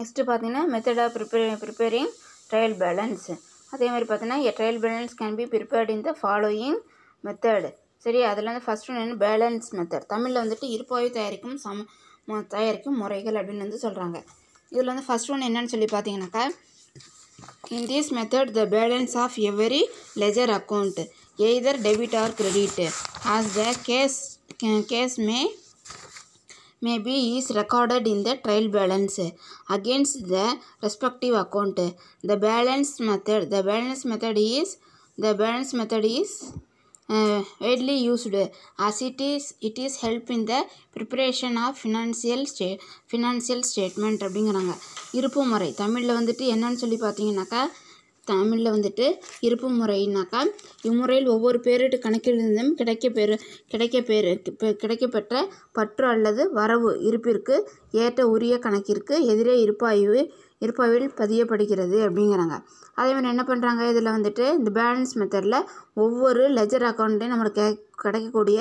Next பார்த்தீங்கன்னா method of prepare preparing trial balance அதே மாதிரி பார்த்தீங்கன்னா trial balance can be prepared in the following method சரி அதில் வந்து ஃபஸ்ட்டு ஒன்று பேலன்ஸ் மெத்தட் தமிழில் வந்துட்டு இருப்பாய் தயாரிக்கும் சம தயாரிக்கும் முறைகள் அப்படின்னு வந்து சொல்கிறாங்க இதில் வந்து ஃபஸ்ட் ஒன்று என்னன்னு சொல்லி பார்த்தீங்கன்னாக்கா in this method the balance of every ledger account either debit or credit as the case case may maybe is recorded in the trial balance against the respective account the balance method the balance method is the balance method is widely used as it is it is help in the preparation of financial state financial statement அப்படிங்கிறாங்க இருப்பு முறை தமிழில் வந்துட்டு என்னன்னு சொல்லி பார்த்தீங்கன்னாக்கா தமிழில் வந்துட்டு இருப்பு முறைனாக்கா இம்முறையில் ஒவ்வொரு பேரிட்டு கணக்கிலிருந்தும் கிடைக்க பெறு கிடைக்க பெறு கிடைக்கப்பெற்ற பற்று அல்லது வரவு இருப்பிற்கு ஏற்ற உரிய கணக்கிற்கு எதிரே இருப்பாய்வு இருப்பாய்வில் பதியப்படுகிறது அப்படிங்கிறாங்க அதே மாதிரி என்ன பண்ணுறாங்க இதில் வந்துட்டு இந்த பேலன்ஸ் மெத்தடில் ஒவ்வொரு லெஜர் அக்கௌண்ட்டையும் நம்மளுக்கு கிடைக்கக்கூடிய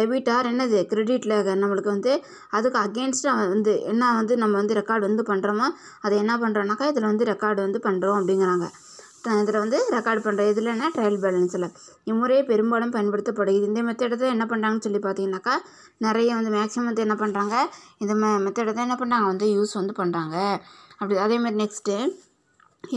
டெபிட் ஆர் என்னது கிரெடிட்டில் நம்மளுக்கு வந்து அதுக்கு அகேன்ஸ்டாக வந்து என்ன வந்து நம்ம வந்து ரெக்கார்டு வந்து பண்ணுறோமோ அதை என்ன பண்ணுறோன்னாக்கா இதில் வந்து ரெக்கார்டு வந்து பண்ணுறோம் அப்படிங்கிறாங்க இதில் வந்து ரெக்கார்டு பண்ணுற இதில் என்ன ட்ரையல் பேலன்ஸில் இம்முறையே பெரும்பாலும் பயன்படுத்தப்படுகிறது இந்த மெத்தடை தான் என்ன பண்ணுறாங்கன்னு சொல்லி பார்த்தீங்கன்னாக்கா நிறைய வந்து மேக்ஸிமம் வந்து என்ன பண்ணுறாங்க இந்த மெ மெத்தடை தான் என்ன பண்ணுறாங்க வந்து யூஸ் வந்து பண்ணுறாங்க அப்படி அதேமாதிரி நெக்ஸ்ட்டு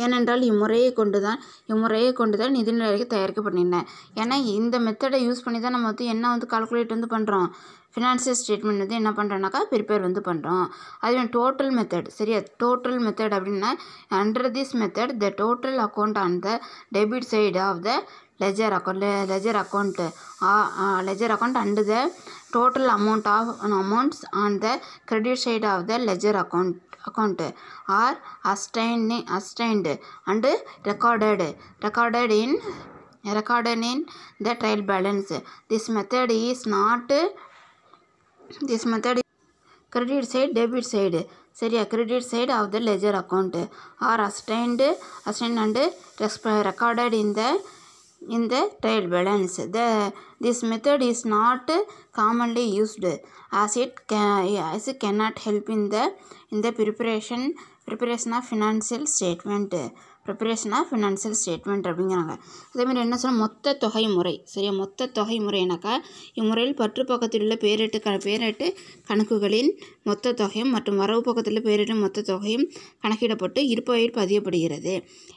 ஏனென்றால் இம்முறையை கொண்டு தான் இம்முறையை கொண்டு தான் நிதிநிலைக்கு தயாரிக்கப்படுகின்றன ஏன்னா இந்த மெத்தடை யூஸ் பண்ணி தான் நம்ம வந்து என்ன வந்து கால்குலேட் வந்து பண்ணுறோம் ஃபினான்சியல் ஸ்டேட்மெண்ட் வந்து என்ன பண்ணுறோன்னாக்கா ப்ரிப்பேர் வந்து பண்ணுறோம் அதுவே டோட்டல் மெத்தட் சரியா டோட்டல் மெத்தட் அப்படின்னா under this method the total account on the debit side of the ledger account ledger account ledger account and the total amount of amounts on the credit side of the ledger account account are ascertain ascertained and recorded recorded in recorded in the trial balance. This method is not this method credit side debit side சரியா credit side of the ledger account are assigned assigned and recorded in the in the trial balance the this method is not commonly used as it case இ can not help in the இந்த preparation preparation of financial statement preparation of financial statement அப்படிங்கிறாங்க அதேமாதிரி என்ன சொன்னால் மொத்த தொகை முறை சரியா மொத்த தொகை முறைனாக்கா இம்முறையில் பற்று பக்கத்தில் உள்ள பேரிட்டு க பேரிட்டு கணக்குகளின் மொத்த தொகையும் மற்றும் வரவு பக்கத்தில் பேரிட்டு மொத்த தொகையும் கணக்கிடப்பட்டு இருப்பவையில் பதியப்படுகிறது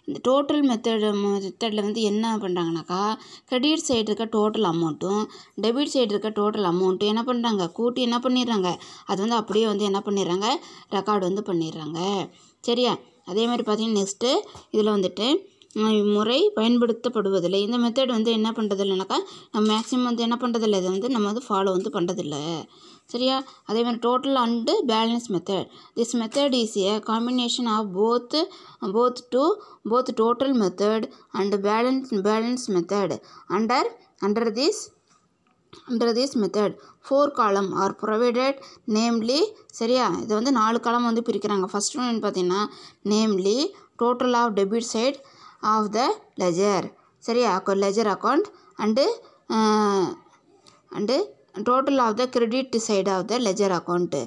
இந்த டோட்டல் மெத்தட் மெத்தடில் வந்து என்ன பண்ணுறாங்கனாக்கா கிரெடிட் சைடு இருக்க டோட்டல் அமௌண்ட் அமௌண்ட்டும் டெபிட் சைடு இருக்க டோட்டல் அமௌண்ட்டும் என்ன பண்ணுறாங்க கூட்டி என்ன பண்ணிடுறாங்க அது வந்து அப்படியே வந்து என்ன பண்ணிடுறாங்க ரெக்கார்டு வந்து பண்ணிடுறாங்க சரியா அதே மாதிரி பார்த்தீங்கன்னா நெக்ஸ்ட்டு இதில் வந்துட்டு முறை பயன்படுத்தப்படுவதில்லை இந்த மெத்தட் வந்து என்ன பண்ணுறது இல்லைனாக்கா நம்ம மேக்ஸிமம் வந்து என்ன பண்ணுறதில்ல இதை வந்து நம்ம வந்து ஃபாலோ வந்து பண்ணுறதில்ல சரியா அதே மாதிரி total and balance method this method is a combination of both both two both total method and balance balance method under under this under this method four column are provided namely சரியா இதை வந்து நாலு காலம் வந்து பிரிக்கிறாங்க first ஒன்று பார்த்தீங்கன்னா namely total of debit side of the ledger சரியா ledger account and and total of the credit side of the ledger account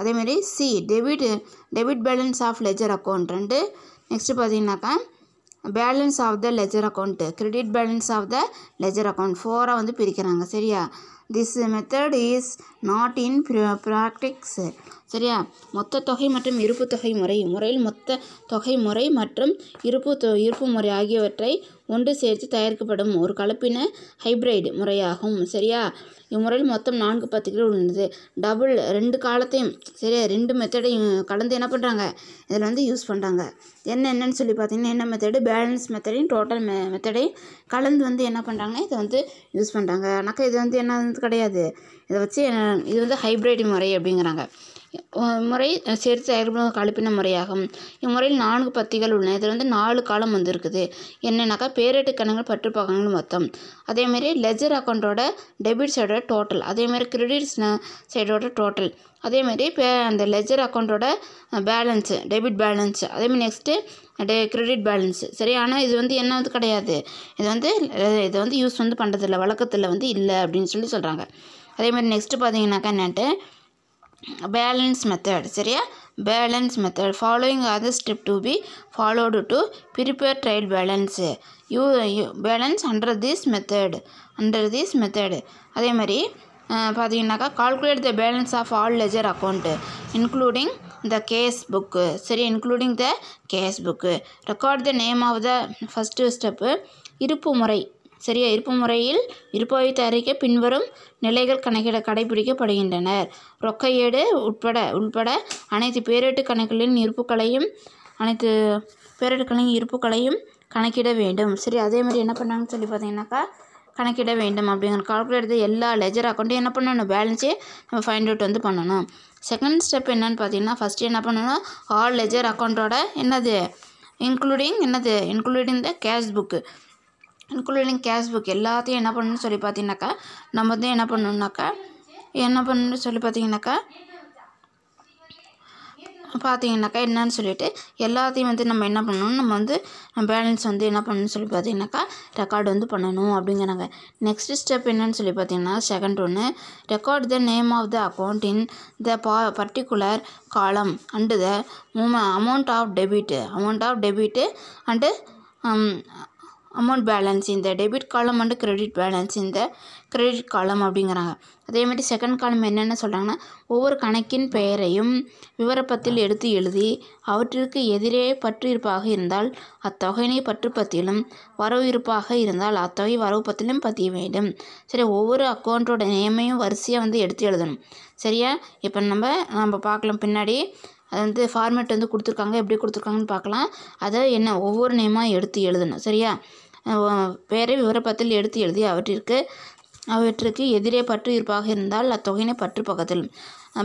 அதேமாரி C debit debit balance of ledger account ரெண்டு நெக்ஸ்ட்டு பார்த்தீங்கன்னாக்கா balance of the ledger account credit balance of the ledger account ஃபோராக வந்து பிரிக்கிறாங்க சரியா this method is not in practice சரியா மொத்த தொகை மற்றும் இருப்பு தொகை முறை முறையில் மொத்த தொகை முறை மற்றும் இருப்பு தொ இருப்பு முறை ஆகியவற்றை ஒன்று சேர்த்து தயாரிக்கப்படும் ஒரு கலப்பின ஹைப்ரைடு முறையாகும் சரியா இம்முறையில் மொத்தம் நான்கு கிலோ உள்ளது டபுள் ரெண்டு காலத்தையும் சரியா ரெண்டு மெத்தடையும் கலந்து என்ன பண்ணுறாங்க இதில் வந்து யூஸ் பண்ணுறாங்க என்ன என்னன்னு சொல்லி பார்த்தீங்கன்னா என்ன மெத்தடு பேலன்ஸ் மெத்தடையும் டோட்டல் மெ மெத்தடையும் கலந்து வந்து என்ன பண்ணுறாங்க இதை வந்து யூஸ் பண்ணுறாங்க ஆனாக்கா இது வந்து என்ன கிடையாது இதை வச்சு இது வந்து ஹைப்ரைடு முறை அப்படிங்கிறாங்க முறை சேர்த்து செயல்படும் கலப்பின முறையாகும் இம்முறையில் நான்கு பத்திகள் உள்ளன இதில் வந்து நாலு காலம் வந்திருக்குது என்னென்னாக்கா பேரெட்டு கணங்கள் பற்று பாகங்கள் மொத்தம் அதேமாரி லெஜர் அக்கௌண்ட்டோட டெபிட் சைடோட டோட்டல் அதேமாரி கிரெடிட்ஸ் சைடோட டோட்டல் அதேமாரி பே அந்த லெஜர் அக்கௌண்ட்டோட பேலன்ஸு டெபிட் பேலன்ஸு அதேமாதிரி நெக்ஸ்ட்டு டே கிரெடிட் பேலன்ஸு சரி ஆனால் இது வந்து என்ன வந்து கிடையாது இது வந்து இது வந்து யூஸ் வந்து பண்ணுறதில்ல வழக்கத்தில் வந்து இல்லை அப்படின்னு சொல்லி சொல்கிறாங்க அதேமாதிரி நெக்ஸ்ட்டு பார்த்தீங்கன்னாக்கா என்னட்டு பேலன்ஸ் மெத்தட் சரியா balance method following other step to be followed to prepare trial balance you you balance under this method under this method அதே மாதிரி பார்த்தீங்கன்னாக்கா calculate the balance of all ledger account including the cash book சரி including the cash book record the name of the first step இருப்பு முறை சரியா இருப்பு முறையில் இருப்பவை தயாரிக்க பின்வரும் நிலைகள் கணக்கிட கடைபிடிக்கப்படுகின்றனர் ரொக்க ஏடு உட்பட உட்பட அனைத்து பேரேட்டு கணக்குகளின் இருப்புக்களையும் அனைத்து பேரேட்டுகளின் இருப்புக்களையும் கணக்கிட வேண்டும் சரி அதே மாதிரி என்ன பண்ணாங்கன்னு சொல்லி பார்த்தீங்கன்னாக்கா கணக்கிட வேண்டும் அப்படிங்கிற கால்குலேட் எல்லா லெஜர் அக்கௌண்ட்டையும் என்ன பண்ணணும் பேலன்ஸே நம்ம ஃபைண்ட் அவுட் வந்து பண்ணணும் செகண்ட் ஸ்டெப் என்னென்னு பார்த்தீங்கன்னா ஃபஸ்ட்டு என்ன பண்ணணும் ஆல் லெஜர் அக்கௌண்ட்டோட என்னது இன்க்ளூடிங் என்னது இன்க்ளூடிங் த கேஷ் புக்கு அதுக்குள்ளே கேஷ் புக் எல்லாத்தையும் என்ன பண்ணணும்னு சொல்லி பார்த்தீங்கன்னாக்கா நம்ம வந்து என்ன பண்ணணுனாக்கா என்ன பண்ணணும்னு சொல்லி பார்த்தீங்கன்னாக்கா பார்த்தீங்கன்னாக்கா என்னன்னு சொல்லிட்டு எல்லாத்தையும் வந்து நம்ம என்ன பண்ணணும் நம்ம வந்து பேலன்ஸ் வந்து என்ன பண்ணணும்னு சொல்லி பார்த்தீங்கன்னாக்கா ரெக்கார்டு வந்து பண்ணணும் அப்படிங்கிறாங்க நெக்ஸ்ட் ஸ்டெப் என்னன்னு சொல்லி பார்த்தீங்கன்னா செகண்ட் ஒன்று record the name of the account in the பா பர்டிகுலர் காலம் அண்டு த மூம amount of debit amount of debit and amount balance இந்த debit column and credit balance இந்த கிரெடிட் காலம் அப்படிங்கிறாங்க அதேமாதிரி செகண்ட் காலம் என்னென்ன சொல்கிறாங்கன்னா ஒவ்வொரு கணக்கின் பெயரையும் விவரப்பத்தில் எடுத்து எழுதி அவற்றிற்கு எதிரே பற்று இருப்பாக இருந்தால் அத்தொகையினை பற்று பத்தியிலும் வரவு இருப்பாக இருந்தால் அத்தொகை வரவு பத்திலும் பதிய வேண்டும் சரி ஒவ்வொரு அக்கௌண்ட்டோட நேமையும் வரிசையாக வந்து எடுத்து எழுதணும் சரியா இப்போ நம்ம நம்ம பார்க்கலாம் பின்னாடி அது வந்து ஃபார்மேட் வந்து கொடுத்துருக்காங்க எப்படி கொடுத்துருக்காங்கன்னு பார்க்கலாம் அதை என்ன ஒவ்வொரு நேமாக எடுத்து எழுதணும் சரியா பெயரை விவரப்பத்தில் எடுத்து எழுதி அவற்றிற்கு அவற்றுக்கு எதிரே பற்று இருப்பாக இருந்தால் அத்தொகையினை பற்று பக்கத்தில்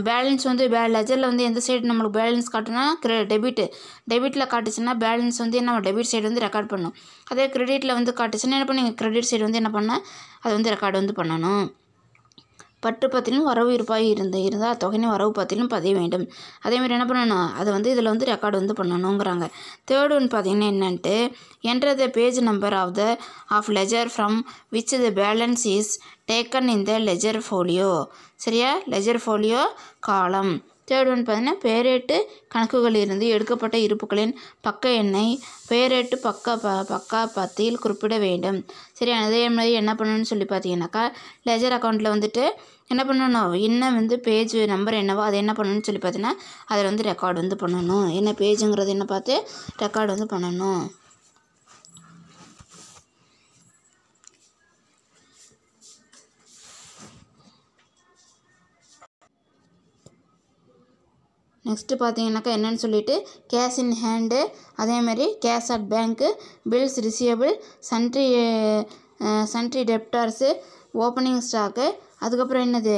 பேலன்ஸ் வந்து பே லெஜரில் வந்து எந்த சைடு நம்மளுக்கு பேலன்ஸ் காட்டுனா கிரெ டெபிட்டு டெபிட்டில் காட்டுச்சுன்னா பேலன்ஸ் வந்து நம்ம டெபிட் சைடு வந்து ரெக்கார்ட் பண்ணணும் அதே கிரெடிட்டில் வந்து காட்டுச்சுன்னா என்ன பண்ணுங்கள் கிரெடிட் சைடு வந்து என்ன பண்ணால் அதை வந்து ரெக்கார்டு வந்து பண்ணணும் பற்று பத்திலும் வரவு இருப்பாக இருந்து இருந்தால் அத்தொகையின் வரவு பத்திலும் பதிய வேண்டும் அதேமாதிரி என்ன பண்ணணும் அதை வந்து இதில் வந்து ரெக்கார்டு வந்து பண்ணணுங்கிறாங்க தேர்ட் ஒன் பார்த்திங்கன்னா என்னன்ட்டு என்ற the page number of the of ledger from which the balance is taken in the ledger folio சரியா ledger folio column third one பார்த்தீங்கன்னா பேரேட்டு கணக்குகளில் இருந்து எடுக்கப்பட்ட இருப்புகளின் பக்க எண்ணை பேரேட்டு பக்க ப பக்கா பத்தியில் குறிப்பிட வேண்டும் சரி அதே மாதிரி என்ன பண்ணணும்னு சொல்லி பார்த்தீங்கன்னாக்கா லெஜர் அக்கௌண்ட்டில் வந்துட்டு என்ன பண்ணணும் என்ன வந்து பேஜ் நம்பர் என்னவோ அதை என்ன பண்ணணும்னு சொல்லி பார்த்தீங்கன்னா அதில் வந்து ரெக்கார்டு வந்து பண்ணணும் என்ன பேஜுங்கிறது என்ன பார்த்து ரெக்கார்டு வந்து பண்ணணும் நெக்ஸ்ட்டு பார்த்தீங்கன்னாக்கா என்னென்னு சொல்லிவிட்டு கேஷ் இன் ஹேண்டு அதேமாதிரி cash at bank bills receivable sundry sundry debtors opening stock அதுக்கப்புறம் என்னது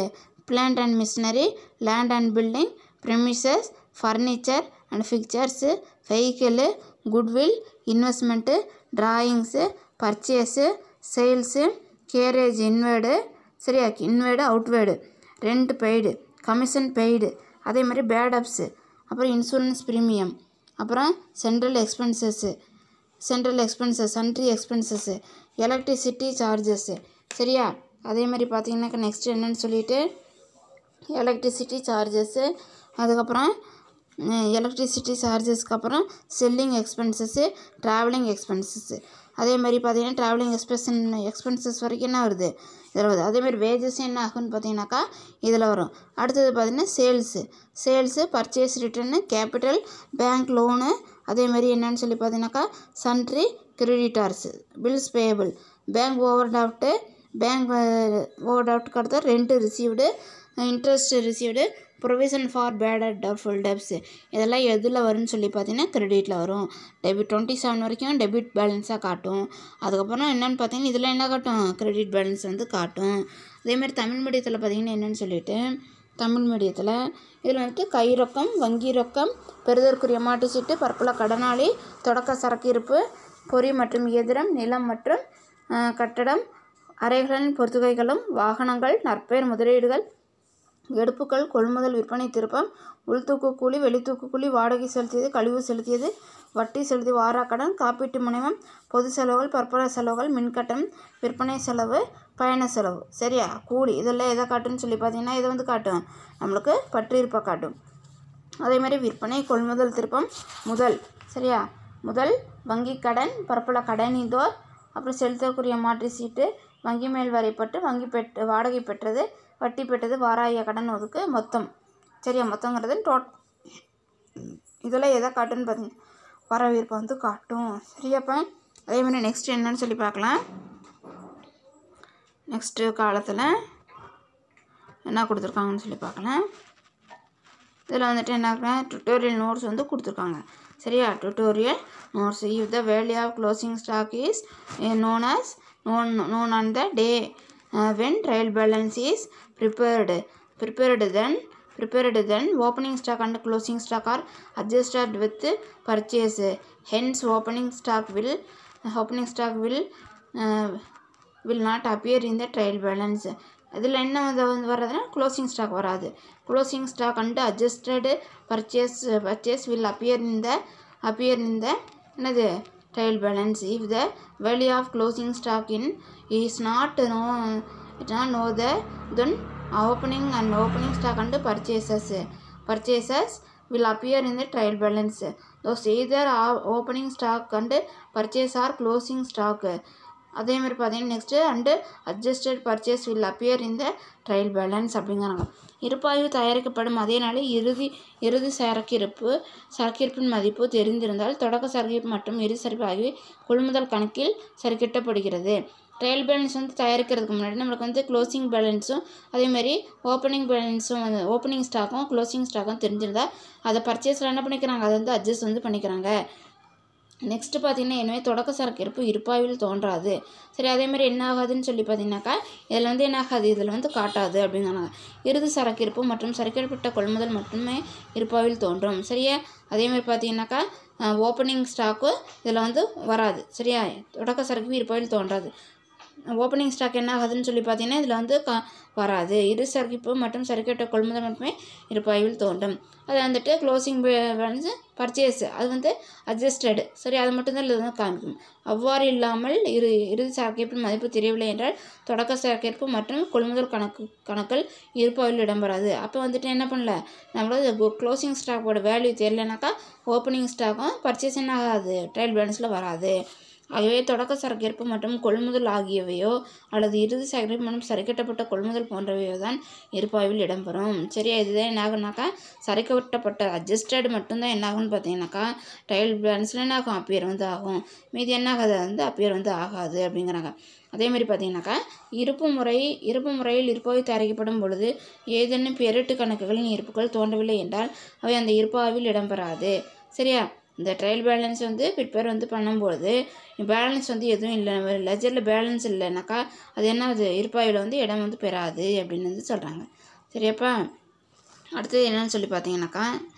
plant and machinery land and building premises furniture and fixtures vehicle goodwill investment drawings purchase sales carriage inward சரியா inward outward rent paid commission paid அதே மாதிரி bad debts அப்புறம் insurance premium அப்புறம் central expenses central expenses sundry expenses electricity charges சரியா அதே மாதிரி பார்த்தீங்கன்னாக்கா next என்னன்னு சொல்லிட்டு எலக்ட்ரிசிட்டி சார்ஜஸ்ஸு அதுக்கப்புறம் எலக்ட்ரிசிட்டி சார்ஜஸ்க்கு அப்புறம் செல்லிங் எக்ஸ்பென்சஸ்ஸு ட்ராவலிங் எக்ஸ்பென்சஸ்ஸு அதே மாதிரி பார்த்தீங்கன்னா ட்ராவலிங் எக்ஸ்பெஷன் எக்ஸ்பென்சஸ் வரைக்கும் என்ன வருது இதில் வருது அதேமாதிரி வேஜஸ் என்ன ஆகுன்னு பார்த்தீங்கன்னாக்கா இதில் வரும் அடுத்தது பார்த்திங்கன்னா sales sales purchase return capital bank loan அதே மாதிரி என்னென்னு சொல்லி பார்த்தீங்கன்னாக்கா sundry creditors bills payable bank overdraft bank ஓவர் டிராஃப்ட்டுக்கு அடுத்த rent received interest received provision for bad and doubtful debts இதெல்லாம் எதில் வரும்னு சொல்லி பார்த்தீங்கன்னா கிரெடிட்டில் வரும் டெபிட் டுவெண்ட்டி செவன் வரைக்கும் டெபிட் பேலன்ஸாக காட்டும் அதுக்கப்புறம் என்னென்னு பார்த்தீங்கன்னா இதில் என்ன காட்டும் கிரெடிட் பேலன்ஸ் வந்து காட்டும் அதேமாதிரி தமிழ் மீடியத்தில் பார்த்தீங்கன்னா என்னென்னு சொல்லிட்டு தமிழ் மீடியத்தில் இதில் வந்துட்டு கை ரொக்கம் வங்கி ரொக்கம் பெறுதற்குரிய மாட்டு சீட்டு பற்பல கடனாளி தொடக்க சரக்கு இருப்பு பொறி மற்றும் இயந்திரம் நிலம் மற்றும் கட்டடம் அறைகளின் பொறுத்துகைகளும் வாகனங்கள் நற்பெயர் முதலீடுகள் எடுப்புகள் கொள்முதல் விற்பனை திருப்பம் உள்தூக்கு கூலி வெளித்தூக்கு கூலி வாடகை செலுத்தியது கழிவு செலுத்தியது வட்டி செலுத்தி வாராக்கடன் காப்பீட்டு முனைவம் பொது செலவுகள் பற்பர செலவுகள் மின்கட்டணம் விற்பனை செலவு பயண செலவு சரியா கூலி இதெல்லாம் எதை காட்டுன்னு சொல்லி பார்த்தீங்கன்னா இதை வந்து காட்டும் நம்மளுக்கு பற்றியிருப்பை காட்டும் அதேமாதிரி விற்பனை கொள்முதல் திருப்பம் முதல் சரியா முதல் வங்கி கடன் பற்பல இதோ அப்புறம் செலுத்தக்கூடிய மாற்றி சீட்டு வங்கி மேல் வரைப்பட்டு வங்கி பெற்று வாடகை பெற்றது வட்டி பெற்றது வாராய கடன் ஒதுக்கு மொத்தம் சரியா மொத்தங்கிறது டோட் இதெல்லாம் எதை காட்டுன்னு பார்த்தீங்கன்னா வரவேற்பை வந்து காட்டும் சரியாப்பா அதே மாதிரி நெக்ஸ்ட் என்னன்னு சொல்லி பார்க்கலாம் நெக்ஸ்ட்டு காலத்தில் என்ன கொடுத்துருக்காங்கன்னு சொல்லி பார்க்கலாம் இதில் வந்துட்டு என்ன டுட்டோரியல் நோட்ஸ் வந்து கொடுத்துருக்காங்க சரியா tutorial notes if the value of closing stock is known as known known on the day when trial balance is prepared. Prepared then prepared then opening stock and closing stock are adjusted with purchase. Hence opening stock will opening stock will uh, will not appear in the trial balance. இதில் என்ன வந்து வந்து வர்றதுன்னா closing stock வராது closing stock and adjusted purchase purchase will appear இந்த appear இந்த என்னது trial balance if the value of closing stock in is not known not know the then opening and opening stock and purchases purchases will appear in the trial balance those either opening stock and purchase or closing stock அதே மாதிரி பார்த்தீங்கன்னா next and adjusted purchase will appear இந்த trial balance அப்படிங்கிறாங்க இருப்பாய்வு தயாரிக்கப்படும் அதே நாளில் இறுதி இறுதி சரக்கிருப்பு சரக்கிருப்பின் மதிப்பு தெரிந்திருந்தால் தொடக்க சரக்கிருப்பு மற்றும் இறுதி சரிப்பு ஆகியவை கொள்முதல் கணக்கில் சரிக்கிட்டப்படுகிறது ட்ரையல் பேலன்ஸ் வந்து தயாரிக்கிறதுக்கு முன்னாடி நம்மளுக்கு வந்து க்ளோசிங் பேலன்ஸும் அதேமாதிரி ஓப்பனிங் பேலன்ஸும் வந்து ஓப்பனிங் ஸ்டாக்கும் க்ளோசிங் ஸ்டாக்கும் தெரிஞ்சிருந்தால் அதை பர்ச்சேஸில் என்ன பண்ணிக்கிறாங்க அதை வந்து அட்ஜஸ்ட் வந்து பண்ணிக்கிறாங்க நெக்ஸ்ட்டு பார்த்திங்கன்னா என்னமே தொடக்க சரக்கு இருப்பு இருப்பாயில் தோன்றாது சரி அதேமாதிரி என்ன ஆகாதுன்னு சொல்லி பார்த்தீங்கன்னாக்கா இதில் வந்து என்ன ஆகாது இதில் வந்து காட்டாது அப்படிங்கிறாங்க இறுதி சரக்கு இருப்பு மற்றும் சரக்கிடப்பட்ட கொள்முதல் மட்டுமே இருப்பாயில் தோன்றும் சரியா அதேமாதிரி பார்த்தீங்கன்னாக்கா ஓப்பனிங் ஸ்டாக்கு இதில் வந்து வராது சரியா தொடக்க சரக்கு இருப்பாயில் தோன்றாது ஓப்பனிங் ஸ்டாக் என்ன ஆகுதுன்னு சொல்லி பார்த்தீங்கன்னா இதில் வந்து க வராது இரு சர்க்கிப்பு மற்றும் சர்க்கியூட்டை கொள்முதல் மட்டுமே இருப்பாய்வில் தோன்றும் அது வந்துட்டு க்ளோசிங் பேலன்ஸ் பர்ச்சேஸ் அது வந்து அட்ஜஸ்டடு சரி அது மட்டும்தான் வந்து காமிக்கும் அவ்வாறு இல்லாமல் இரு இறுதி சர்க்கிப்பின் மதிப்பு தெரியவில்லை என்றால் தொடக்க சர்க்கிப்பு மற்றும் கொள்முதல் கணக்கு கணக்கில் இருப்பாயில் இடம்பெறாது அப்போ வந்துட்டு என்ன பண்ணல நம்மளோட க்ளோசிங் ஸ்டாக்கோட வேல்யூ தெரியலனாக்கா ஓப்பனிங் ஸ்டாக்கும் பர்ச்சேஸ் என்ன ஆகாது ட்ரையல் பேலன்ஸில் வராது ஆகவே தொடக்க சரக்கேற்பு மற்றும் கொள்முதல் ஆகியவையோ அல்லது இறுதி சரக்கேற்பு மற்றும் சரிக்கட்டப்பட்ட கொள்முதல் போன்றவையோ தான் இருப்பாய்வில் இடம்பெறும் சரியா இதுதான் என்ன ஆகுனாக்கா சரிக்கட்டப்பட்ட அட்ஜஸ்டட் மட்டும்தான் என்ன ஆகும்னு பார்த்தீங்கன்னாக்கா டைல் பேலன்ஸில் என்ன ஆகும் அப்பியர் வந்து ஆகும் மீதி என்ன ஆகாது வந்து அப்பியர் வந்து ஆகாது அப்படிங்கிறாங்க அதே மாதிரி பார்த்தீங்கன்னாக்கா இருப்பு முறை இருப்பு முறையில் இருப்பாய் தயாரிக்கப்படும் பொழுது ஏதேனும் பெருட்டு கணக்குகளின் இருப்புகள் தோன்றவில்லை என்றால் அவை அந்த இருப்பாவில் இடம்பெறாது சரியா இந்த ட்ரையல் பேலன்ஸ் வந்து ப்ரிப்பேர் வந்து பண்ணும்போது பேலன்ஸ் வந்து எதுவும் இல்லை லெஜரில் பேலன்ஸ் இல்லைனாக்கா அது என்ன அது இருப்பாயில் வந்து இடம் வந்து பெறாது அப்படின்னு வந்து சொல்கிறாங்க சரியாப்பா அடுத்தது என்னென்னு சொல்லி பார்த்தீங்கன்னாக்கா